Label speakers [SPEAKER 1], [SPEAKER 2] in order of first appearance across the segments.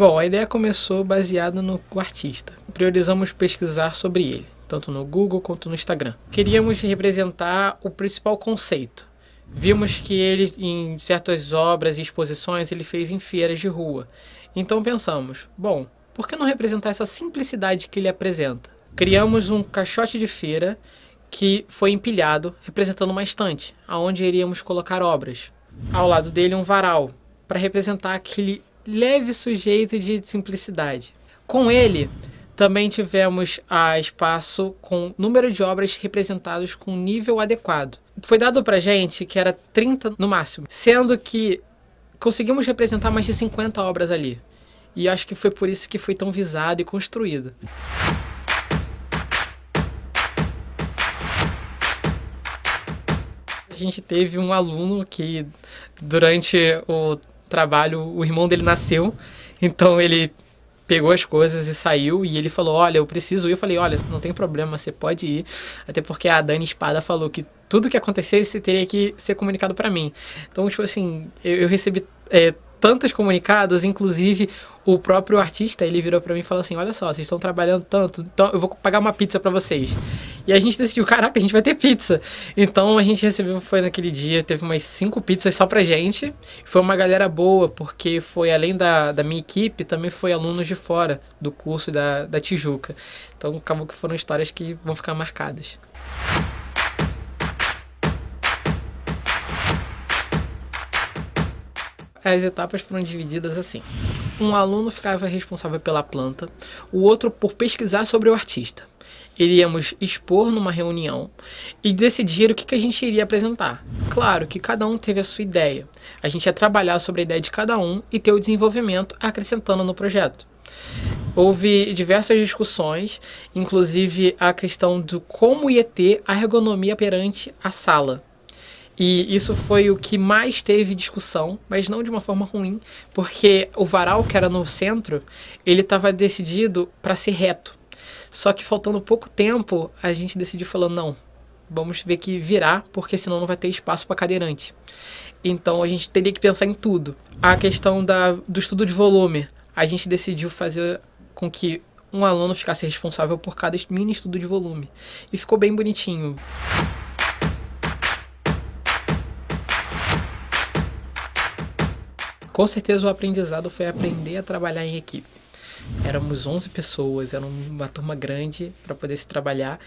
[SPEAKER 1] Bom, a ideia começou baseada no artista. Priorizamos pesquisar sobre ele, tanto no Google quanto no Instagram. Queríamos representar o principal conceito. Vimos que ele, em certas obras e exposições, ele fez em feiras de rua. Então pensamos, bom, por que não representar essa simplicidade que ele apresenta? Criamos um caixote de feira que foi empilhado, representando uma estante, aonde iríamos colocar obras. Ao lado dele, um varal, para representar aquele leve sujeito de simplicidade. Com ele, também tivemos a espaço com número de obras representados com nível adequado. Foi dado pra gente que era 30 no máximo, sendo que conseguimos representar mais de 50 obras ali. E acho que foi por isso que foi tão visado e construído. A gente teve um aluno que durante o trabalho, o irmão dele nasceu, então ele pegou as coisas e saiu e ele falou: "Olha, eu preciso ir". Eu falei: "Olha, não tem problema, você pode ir". Até porque a Dani Espada falou que tudo que acontecesse teria que ser comunicado para mim. Então, tipo assim, eu, eu recebi é, tantos comunicados, inclusive o próprio artista, ele virou para mim e falou assim: "Olha só, vocês estão trabalhando tanto, então eu vou pagar uma pizza para vocês". E a gente decidiu, caraca, a gente vai ter pizza. Então a gente recebeu, foi naquele dia, teve umas cinco pizzas só pra gente. Foi uma galera boa, porque foi além da, da minha equipe, também foi alunos de fora do curso da, da Tijuca. Então acabou que foram histórias que vão ficar marcadas. As etapas foram divididas assim. Um aluno ficava responsável pela planta, o outro por pesquisar sobre o artista iríamos expor numa reunião e decidir o que, que a gente iria apresentar. Claro que cada um teve a sua ideia. A gente ia trabalhar sobre a ideia de cada um e ter o desenvolvimento acrescentando no projeto. Houve diversas discussões, inclusive a questão do como ia ter a ergonomia perante a sala. E isso foi o que mais teve discussão, mas não de uma forma ruim, porque o varal que era no centro, ele estava decidido para ser reto. Só que faltando pouco tempo, a gente decidiu falando não, vamos ver que virar, porque senão não vai ter espaço para cadeirante. Então a gente teria que pensar em tudo. A questão da, do estudo de volume, a gente decidiu fazer com que um aluno ficasse responsável por cada mini estudo de volume. E ficou bem bonitinho. Com certeza o aprendizado foi aprender a trabalhar em equipe. Éramos 11 pessoas, era uma turma grande para poder se trabalhar.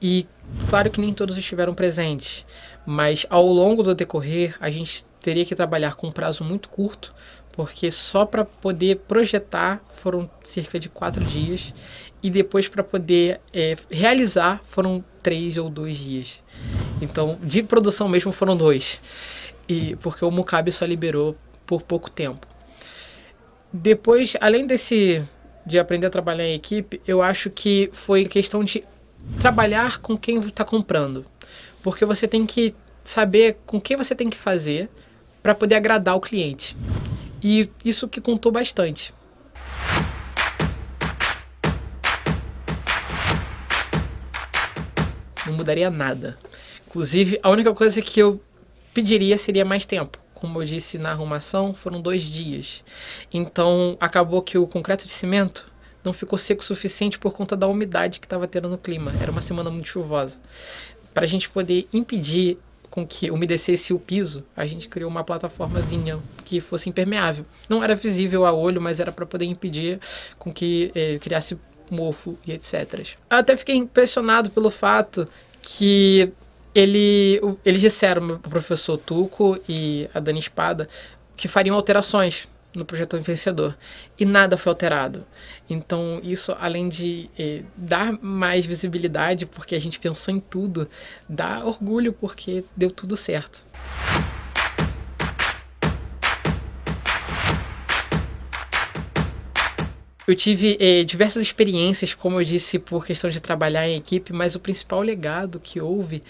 [SPEAKER 1] E claro que nem todos estiveram presentes, mas ao longo do decorrer a gente teria que trabalhar com um prazo muito curto, porque só para poder projetar foram cerca de quatro dias e depois para poder é, realizar foram três ou dois dias. Então de produção mesmo foram dois, e porque o Mucabe só liberou por pouco tempo. Depois, além desse de aprender a trabalhar em equipe, eu acho que foi questão de trabalhar com quem está comprando. Porque você tem que saber com quem você tem que fazer para poder agradar o cliente. E isso que contou bastante. Não mudaria nada. Inclusive, a única coisa que eu pediria seria mais tempo como eu disse na arrumação, foram dois dias. Então acabou que o concreto de cimento não ficou seco o suficiente por conta da umidade que estava tendo no clima. Era uma semana muito chuvosa. Para a gente poder impedir com que umedecesse o piso, a gente criou uma plataformazinha que fosse impermeável. Não era visível a olho, mas era para poder impedir com que eh, criasse mofo e etc. Eu até fiquei impressionado pelo fato que ele, eles disseram, o professor Tuco e a Dani Espada, que fariam alterações no projeto vencedor. E nada foi alterado. Então, isso, além de eh, dar mais visibilidade, porque a gente pensou em tudo, dá orgulho, porque deu tudo certo. Eu tive eh, diversas experiências, como eu disse, por questão de trabalhar em equipe, mas o principal legado que houve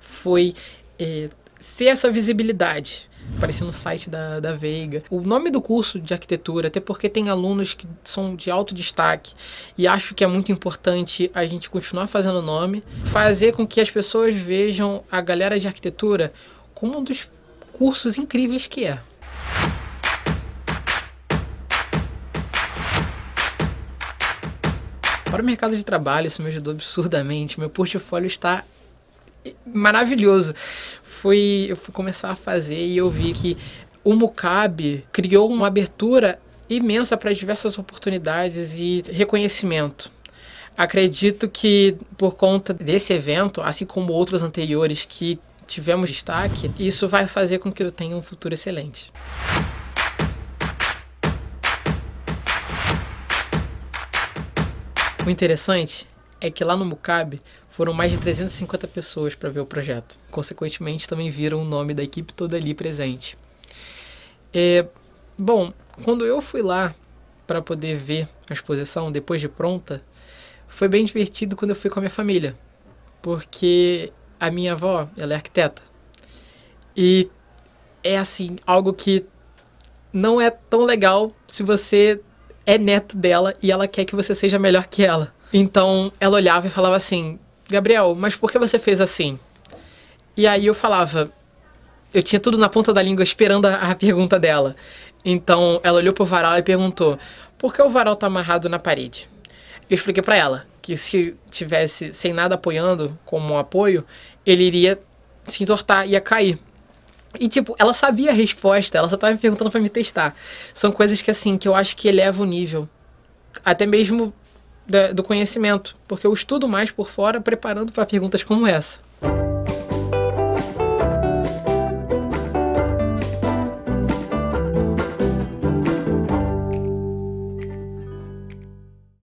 [SPEAKER 1] foi eh, ser essa visibilidade. Apareceu no site da, da Veiga. O nome do curso de arquitetura, até porque tem alunos que são de alto destaque e acho que é muito importante a gente continuar fazendo o nome, fazer com que as pessoas vejam a galera de arquitetura como um dos cursos incríveis que é. Para o mercado de trabalho, isso me ajudou absurdamente. Meu portfólio está maravilhoso. Fui, eu fui começar a fazer e eu vi que o Mucab criou uma abertura imensa para diversas oportunidades e reconhecimento. Acredito que por conta desse evento, assim como outros anteriores que tivemos destaque, isso vai fazer com que eu tenha um futuro excelente. O interessante é que lá no Mucabe foram mais de 350 pessoas para ver o projeto. Consequentemente, também viram o nome da equipe toda ali presente. É, bom, quando eu fui lá para poder ver a exposição depois de pronta, foi bem divertido quando eu fui com a minha família, porque a minha avó, ela é arquiteta. E é assim, algo que não é tão legal se você é neto dela e ela quer que você seja melhor que ela. Então ela olhava e falava assim: Gabriel, mas por que você fez assim? E aí eu falava. Eu tinha tudo na ponta da língua esperando a, a pergunta dela. Então ela olhou pro varal e perguntou: Por que o varal tá amarrado na parede? Eu expliquei para ela que se tivesse sem nada apoiando como um apoio, ele iria se entortar, ia cair. E, tipo, ela sabia a resposta, ela só tava me perguntando para me testar. São coisas que, assim, que eu acho que eleva o nível. Até mesmo da, do conhecimento. Porque eu estudo mais por fora preparando para perguntas como essa.